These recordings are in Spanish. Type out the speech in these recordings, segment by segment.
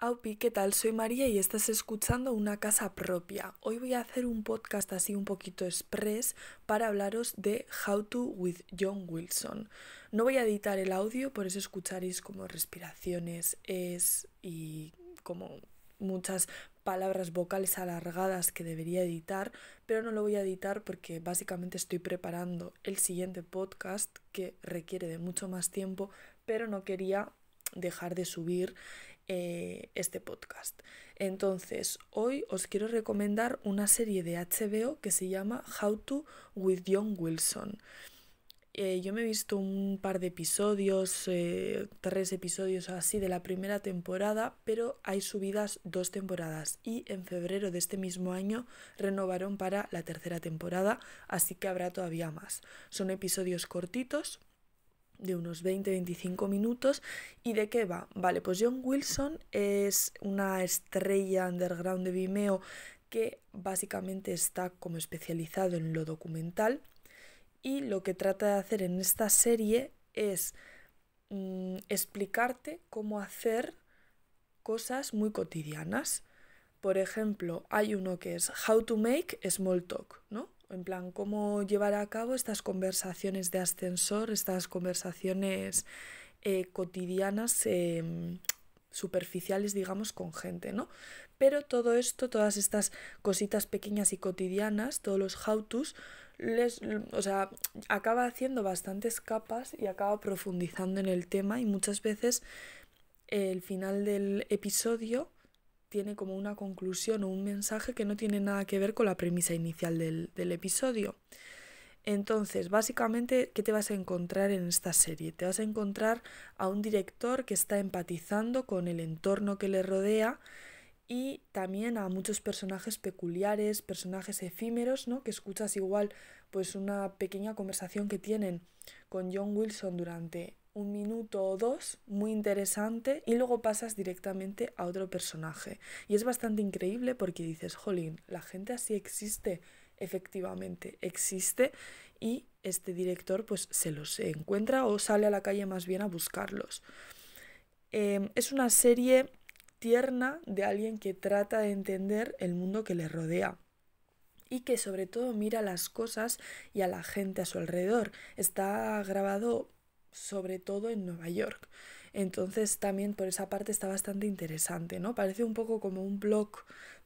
Aupi, ¿qué tal? Soy María y estás escuchando Una Casa Propia. Hoy voy a hacer un podcast así un poquito express para hablaros de How to with John Wilson. No voy a editar el audio, por eso escucharéis como respiraciones, es y como muchas palabras vocales alargadas que debería editar, pero no lo voy a editar porque básicamente estoy preparando el siguiente podcast que requiere de mucho más tiempo, pero no quería dejar de subir eh, este podcast. Entonces, hoy os quiero recomendar una serie de HBO que se llama How to with John Wilson. Eh, yo me he visto un par de episodios, eh, tres episodios así de la primera temporada, pero hay subidas dos temporadas y en febrero de este mismo año renovaron para la tercera temporada, así que habrá todavía más. Son episodios cortitos, de unos 20-25 minutos. ¿Y de qué va? Vale, pues John Wilson es una estrella underground de Vimeo que básicamente está como especializado en lo documental y lo que trata de hacer en esta serie es mm, explicarte cómo hacer cosas muy cotidianas. Por ejemplo, hay uno que es How to Make Small Talk, ¿no? en plan, cómo llevar a cabo estas conversaciones de ascensor, estas conversaciones eh, cotidianas, em, superficiales, digamos, con gente, ¿no? Pero todo esto, todas estas cositas pequeñas y cotidianas, todos los how-tos, les, o sea, acaba haciendo bastantes capas y acaba profundizando en el tema y muchas veces el final del episodio tiene como una conclusión o un mensaje que no tiene nada que ver con la premisa inicial del, episodio. Entonces, básicamente, ¿qué te vas a encontrar en esta serie? Te vas a encontrar a un director que está empatizando con el entorno que le rodea y también a muchos personajes peculiares, personajes efímeros, ¿no? Que escuchas igual pues una pequeña conversación que tienen con John Wilson durante un minuto o dos, muy interesante, y luego pasas directamente a otro personaje. Y es bastante increíble porque dices, jolín, la gente así existe, efectivamente existe, y este director pues se los encuentra o sale a la calle más bien a buscarlos. Em, es una serie tierna de alguien que trata de entender el mundo que le rodea y que sobre todo mira las cosas y a la gente a su alrededor. Está grabado sobre todo en Nueva York. Entonces también por esa parte está bastante interesante, ¿no? Parece un poco como un blog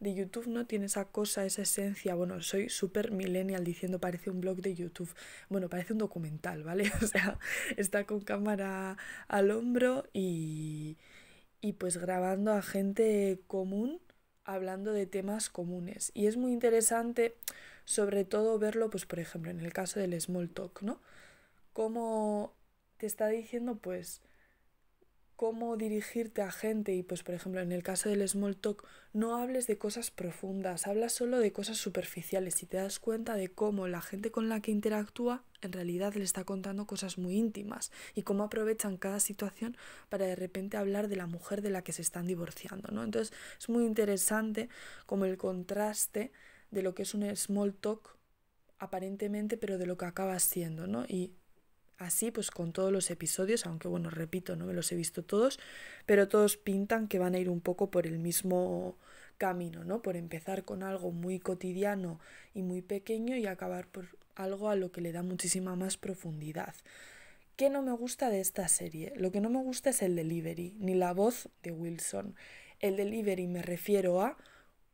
de YouTube, ¿no? Tiene esa cosa, esa esencia. Bueno, soy súper millennial diciendo parece un blog de YouTube. Bueno, parece un documental, ¿vale? O sea, está con cámara al hombro y, y pues grabando a gente común hablando de temas comunes. Y es muy interesante sobre todo verlo, pues por ejemplo, en el caso del small talk, ¿no? te está diciendo pues cómo dirigirte a gente y pues por ejemplo en el caso del small talk no hables de cosas profundas, hablas solo de cosas superficiales y te das cuenta de cómo la gente con la que interactúa en realidad le está contando cosas muy íntimas y cómo aprovechan cada situación para de repente hablar de la mujer de la que se están divorciando, ¿no? Entonces es muy interesante como el contraste de lo que es un small talk aparentemente, pero de lo que acaba siendo, ¿no? Y así pues con todos los episodios, aunque bueno, repito, no me los he visto todos, pero todos pintan que van a ir un poco por el mismo camino, ¿no? Por empezar con algo muy cotidiano y muy pequeño y acabar por algo a lo que le da muchísima más profundidad. ¿Qué no me gusta de esta serie? Lo que no me gusta es el delivery, ni la voz de Wilson. El delivery me refiero a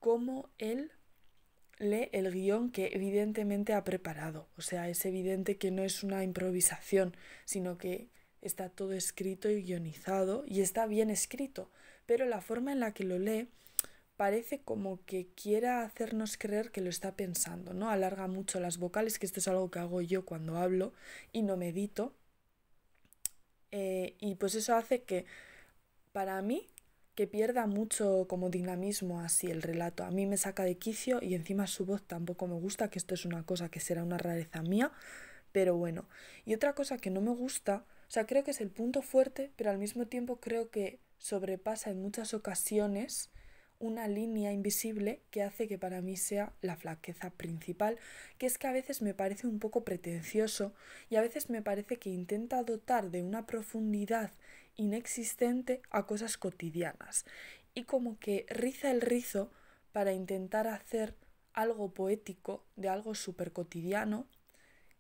cómo él lee el guión que evidentemente ha preparado. O sea, es evidente que no es una improvisación, sino que está todo escrito y guionizado y está bien escrito. Pero la forma en la que lo lee parece como que quiera hacernos creer que lo está pensando, ¿no? Alarga mucho las vocales, que esto es algo que hago yo cuando hablo y no medito. Eh, y pues eso hace que para mí que pierda mucho como dinamismo así el relato. A mí me saca de quicio y encima su voz tampoco me gusta, que esto es una cosa que será una rareza mía, pero bueno. Y otra cosa que no me gusta, o sea, creo que es el punto fuerte, pero al mismo tiempo creo que sobrepasa en muchas ocasiones una línea invisible que hace que para mí sea la flaqueza principal, que es que a veces me parece un poco pretencioso y a veces me parece que intenta dotar de una profundidad inexistente a cosas cotidianas y como que riza el rizo para intentar hacer algo poético de algo súper cotidiano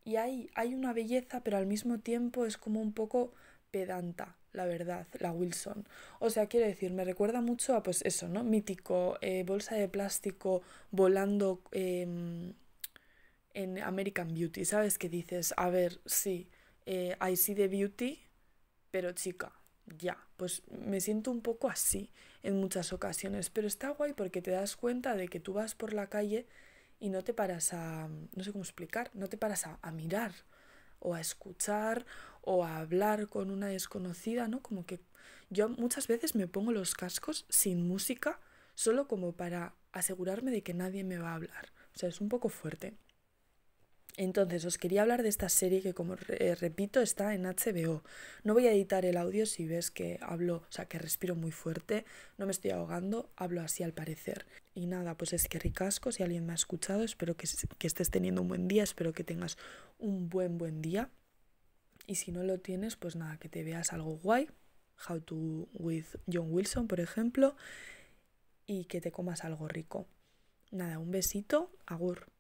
y ahí hay una belleza pero al mismo tiempo es como un poco pedanta, la verdad, la Wilson. O sea, quiero decir, me recuerda mucho a pues eso, ¿no? Mítico, eh, bolsa de plástico volando em, en American Beauty, ¿sabes? Que dices, a ver, sí, eh, I see the beauty, pero chica, ya, pues me siento un poco así en muchas ocasiones, pero está guay porque te das cuenta de que tú vas por la calle y no te paras a, no sé cómo explicar, no te paras a, mirar o a escuchar o a hablar con una desconocida, ¿no? Como que yo muchas veces me pongo los cascos sin música solo como para asegurarme de que nadie me va a hablar. O sea, es un poco fuerte. Entonces, os quería hablar de esta serie que, como eh, repito, está en HBO. No voy a editar el audio si ves que hablo, o sea, que respiro muy fuerte, no me estoy ahogando, hablo así al parecer. Y nada, pues es que ricasco, si alguien me ha escuchado, espero que, que estés teniendo un buen día, espero que tengas un buen, buen día. Y si no lo tienes, pues nada, que te veas algo guay, How to with John Wilson, por ejemplo, y que te comas algo rico. Nada, un besito, agur.